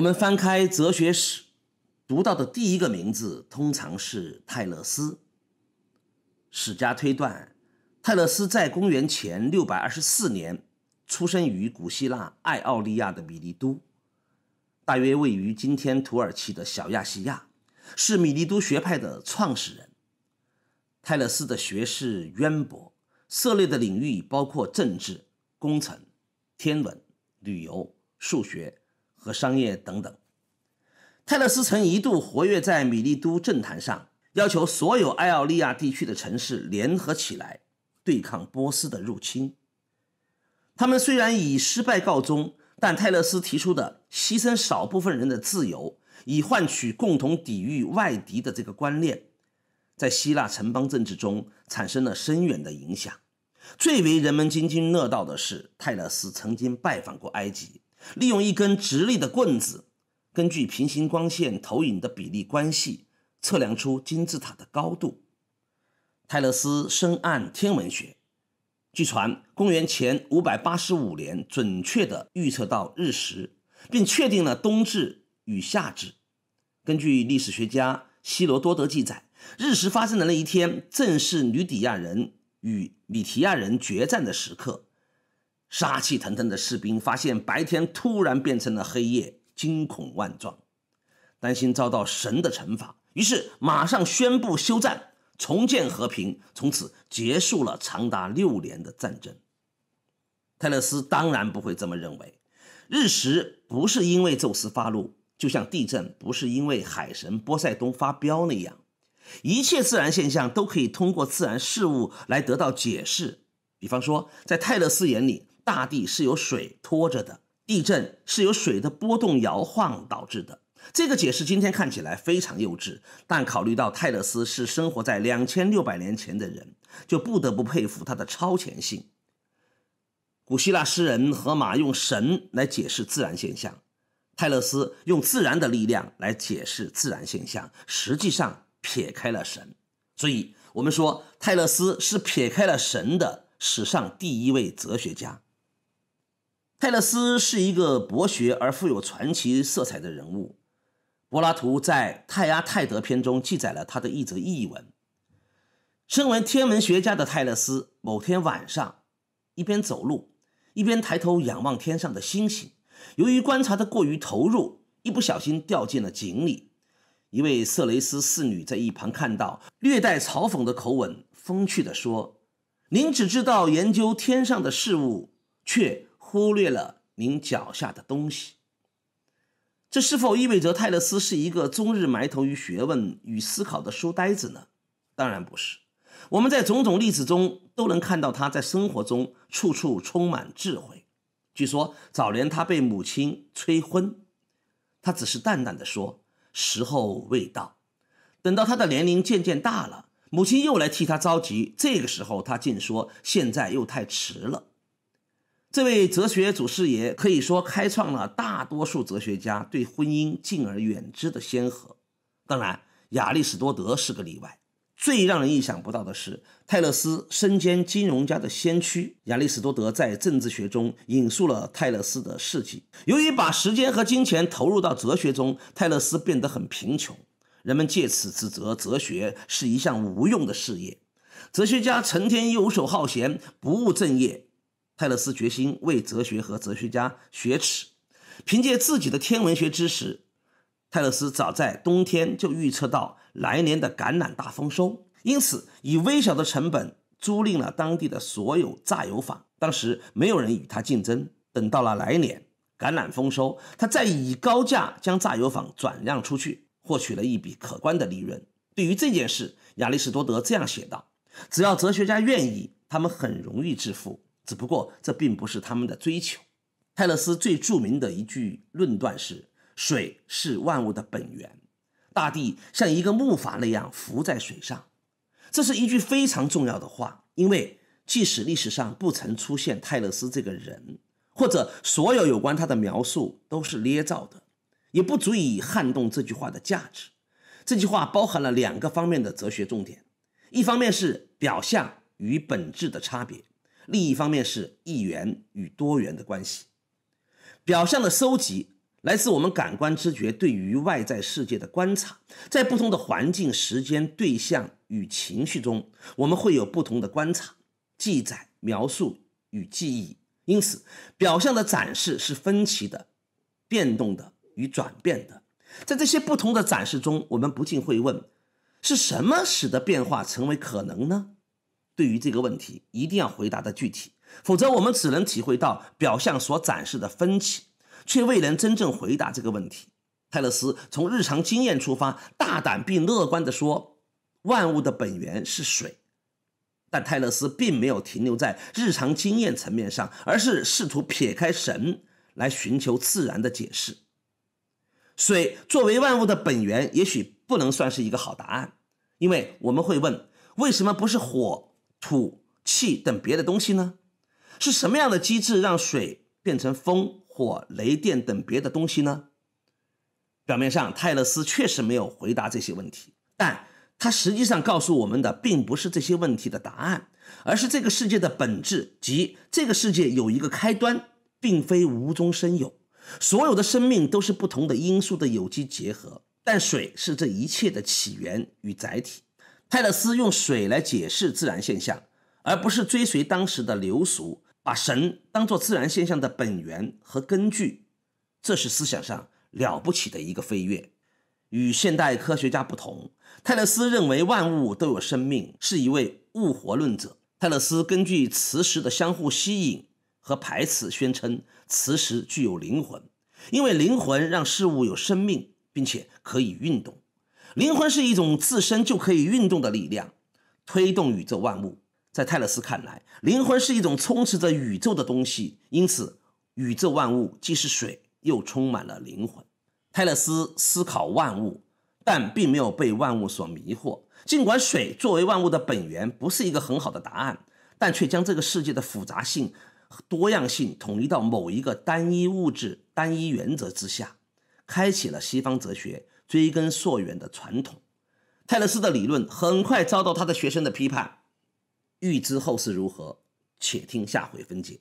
我们翻开哲学史，读到的第一个名字通常是泰勒斯。史家推断，泰勒斯在公元前624年出生于古希腊爱奥利亚的米利都，大约位于今天土耳其的小亚细亚，是米利都学派的创始人。泰勒斯的学识渊博，涉猎的领域包括政治、工程、天文、旅游、数学。和商业等等。泰勒斯曾一度活跃在米利都政坛上，要求所有爱奥利亚地区的城市联合起来对抗波斯的入侵。他们虽然以失败告终，但泰勒斯提出的牺牲少部分人的自由以换取共同抵御外敌的这个观念，在希腊城邦政治中产生了深远的影响。最为人们津津乐道的是，泰勒斯曾经拜访过埃及。利用一根直立的棍子，根据平行光线投影的比例关系，测量出金字塔的高度。泰勒斯深谙天文学，据传公元前585年准确地预测到日食，并确定了冬至与夏至。根据历史学家希罗多德记载，日食发生的那一天正是吕底亚人与米提亚人决战的时刻。杀气腾腾的士兵发现白天突然变成了黑夜，惊恐万状，担心遭到神的惩罚，于是马上宣布休战，重建和平，从此结束了长达六年的战争。泰勒斯当然不会这么认为，日食不是因为宙斯发怒，就像地震不是因为海神波塞冬发飙那样，一切自然现象都可以通过自然事物来得到解释。比方说，在泰勒斯眼里，大地是由水拖着的，地震是由水的波动摇晃导致的。这个解释今天看起来非常幼稚，但考虑到泰勒斯是生活在两千六百年前的人，就不得不佩服他的超前性。古希腊诗人荷马用神来解释自然现象，泰勒斯用自然的力量来解释自然现象，实际上撇开了神。所以，我们说泰勒斯是撇开了神的史上第一位哲学家。泰勒斯是一个博学而富有传奇色彩的人物。柏拉图在《泰阿泰德篇》中记载了他的一则译文。身为天文学家的泰勒斯，某天晚上一边走路，一边抬头仰望天上的星星。由于观察的过于投入，一不小心掉进了井里。一位色雷斯侍女在一旁看到，略带嘲讽的口吻，风趣地说：“您只知道研究天上的事物，却……”忽略了您脚下的东西，这是否意味着泰勒斯是一个终日埋头于学问与思考的书呆子呢？当然不是，我们在种种例子中都能看到他在生活中处处充满智慧。据说早年他被母亲催婚，他只是淡淡的说：“时候未到。”等到他的年龄渐渐大了，母亲又来替他着急，这个时候他竟说：“现在又太迟了。”这位哲学祖师爷可以说开创了大多数哲学家对婚姻敬而远之的先河。当然，亚里士多德是个例外。最让人意想不到的是，泰勒斯身兼金融家的先驱。亚里士多德在政治学中引述了泰勒斯的事迹。由于把时间和金钱投入到哲学中，泰勒斯变得很贫穷。人们借此指责哲学是一项无用的事业，哲学家成天游手好闲，不务正业。泰勒斯决心为哲学和哲学家雪耻。凭借自己的天文学知识，泰勒斯早在冬天就预测到来年的橄榄大丰收，因此以微小的成本租赁了当地的所有榨油坊。当时没有人与他竞争。等到了来年橄榄丰收，他再以高价将榨油坊转让出去，获取了一笔可观的利润。对于这件事，亚里士多德这样写道：“只要哲学家愿意，他们很容易致富。”只不过，这并不是他们的追求。泰勒斯最著名的一句论断是：“水是万物的本源，大地像一个木筏那样浮在水上。”这是一句非常重要的话，因为即使历史上不曾出现泰勒斯这个人，或者所有有关他的描述都是捏造的，也不足以撼动这句话的价值。这句话包含了两个方面的哲学重点：一方面是表象与本质的差别。另一方面是一元与多元的关系。表象的收集来自我们感官知觉对于外在世界的观察，在不同的环境、时间、对象与情绪中，我们会有不同的观察、记载、描述与记忆。因此，表象的展示是分歧的、变动的与转变的。在这些不同的展示中，我们不禁会问：是什么使得变化成为可能呢？对于这个问题，一定要回答的具体，否则我们只能体会到表象所展示的分歧，却未能真正回答这个问题。泰勒斯从日常经验出发，大胆并乐观地说，万物的本源是水。但泰勒斯并没有停留在日常经验层面上，而是试图撇开神来寻求自然的解释。水作为万物的本源，也许不能算是一个好答案，因为我们会问，为什么不是火？土气等别的东西呢？是什么样的机制让水变成风、火、雷电等别的东西呢？表面上，泰勒斯确实没有回答这些问题，但他实际上告诉我们的并不是这些问题的答案，而是这个世界的本质即这个世界有一个开端，并非无中生有。所有的生命都是不同的因素的有机结合，但水是这一切的起源与载体。泰勒斯用水来解释自然现象，而不是追随当时的流俗，把神当作自然现象的本源和根据，这是思想上了不起的一个飞跃。与现代科学家不同，泰勒斯认为万物都有生命，是一位物活论者。泰勒斯根据磁石的相互吸引和排斥，宣称磁石具有灵魂，因为灵魂让事物有生命，并且可以运动。灵魂是一种自身就可以运动的力量，推动宇宙万物。在泰勒斯看来，灵魂是一种充斥着宇宙的东西，因此宇宙万物既是水，又充满了灵魂。泰勒斯思考万物，但并没有被万物所迷惑。尽管水作为万物的本源不是一个很好的答案，但却将这个世界的复杂性、多样性统一到某一个单一物质、单一原则之下。开启了西方哲学追根溯源的传统。泰勒斯的理论很快遭到他的学生的批判。欲知后事如何，且听下回分解。